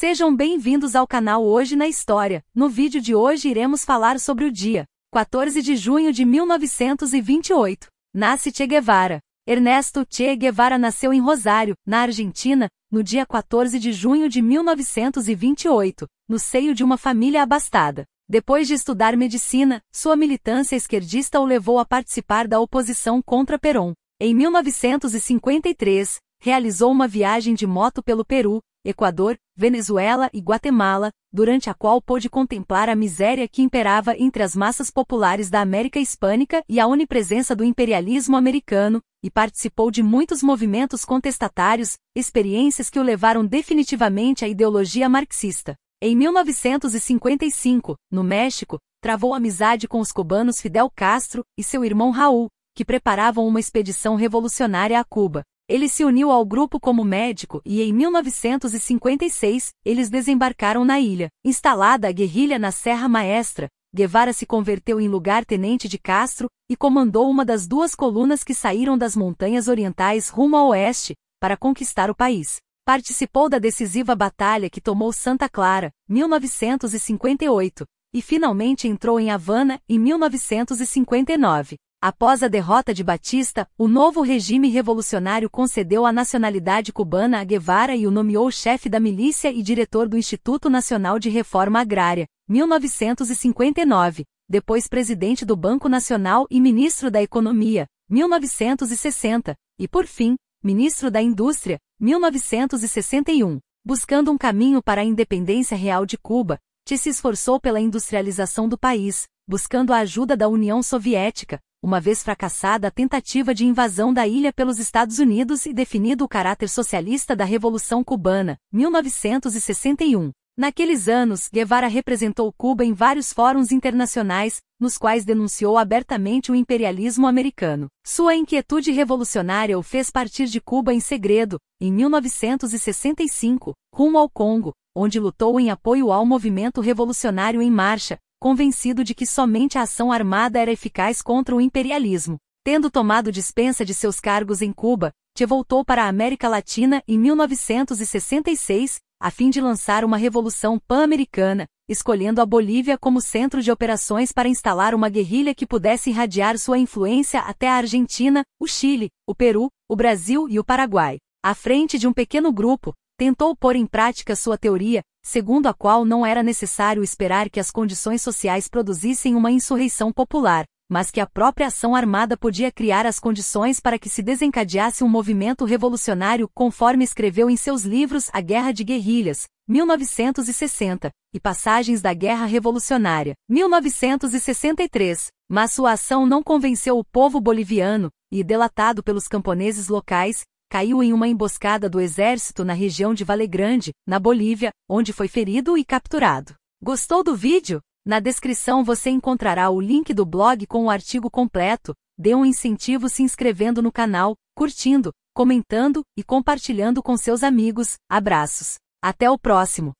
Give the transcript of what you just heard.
Sejam bem-vindos ao canal Hoje na História. No vídeo de hoje iremos falar sobre o dia 14 de junho de 1928. Nasce Che Guevara. Ernesto Che Guevara nasceu em Rosário, na Argentina, no dia 14 de junho de 1928, no seio de uma família abastada. Depois de estudar medicina, sua militância esquerdista o levou a participar da oposição contra Perón. Em 1953, realizou uma viagem de moto pelo Peru, Equador, Venezuela e Guatemala, durante a qual pôde contemplar a miséria que imperava entre as massas populares da América Hispânica e a onipresença do imperialismo americano, e participou de muitos movimentos contestatários, experiências que o levaram definitivamente à ideologia marxista. Em 1955, no México, travou amizade com os cubanos Fidel Castro e seu irmão Raul, que preparavam uma expedição revolucionária a Cuba. Ele se uniu ao grupo como médico e em 1956 eles desembarcaram na ilha. Instalada a guerrilha na Serra Maestra, Guevara se converteu em lugar-tenente de Castro e comandou uma das duas colunas que saíram das montanhas orientais rumo ao oeste para conquistar o país. Participou da decisiva batalha que tomou Santa Clara, 1958, e finalmente entrou em Havana em 1959. Após a derrota de Batista, o novo regime revolucionário concedeu a nacionalidade cubana a Guevara e o nomeou chefe da milícia e diretor do Instituto Nacional de Reforma Agrária, 1959, depois presidente do Banco Nacional e ministro da Economia, 1960, e por fim, ministro da Indústria, 1961. Buscando um caminho para a independência real de Cuba, Che se esforçou pela industrialização do país, buscando a ajuda da União Soviética, uma vez fracassada a tentativa de invasão da ilha pelos Estados Unidos e definido o caráter socialista da Revolução Cubana, 1961. Naqueles anos, Guevara representou Cuba em vários fóruns internacionais, nos quais denunciou abertamente o imperialismo americano. Sua inquietude revolucionária o fez partir de Cuba em segredo, em 1965, rumo ao Congo, onde lutou em apoio ao movimento revolucionário em marcha, convencido de que somente a ação armada era eficaz contra o imperialismo. Tendo tomado dispensa de seus cargos em Cuba, Che voltou para a América Latina em 1966, a fim de lançar uma revolução pan-americana, escolhendo a Bolívia como centro de operações para instalar uma guerrilha que pudesse irradiar sua influência até a Argentina, o Chile, o Peru, o Brasil e o Paraguai. À frente de um pequeno grupo, tentou pôr em prática sua teoria, segundo a qual não era necessário esperar que as condições sociais produzissem uma insurreição popular, mas que a própria ação armada podia criar as condições para que se desencadeasse um movimento revolucionário, conforme escreveu em seus livros A Guerra de Guerrilhas, 1960, e Passagens da Guerra Revolucionária, 1963. Mas sua ação não convenceu o povo boliviano, e delatado pelos camponeses locais, caiu em uma emboscada do exército na região de Vale Grande, na Bolívia, onde foi ferido e capturado. Gostou do vídeo? Na descrição você encontrará o link do blog com o artigo completo. Dê um incentivo se inscrevendo no canal, curtindo, comentando e compartilhando com seus amigos. Abraços. Até o próximo!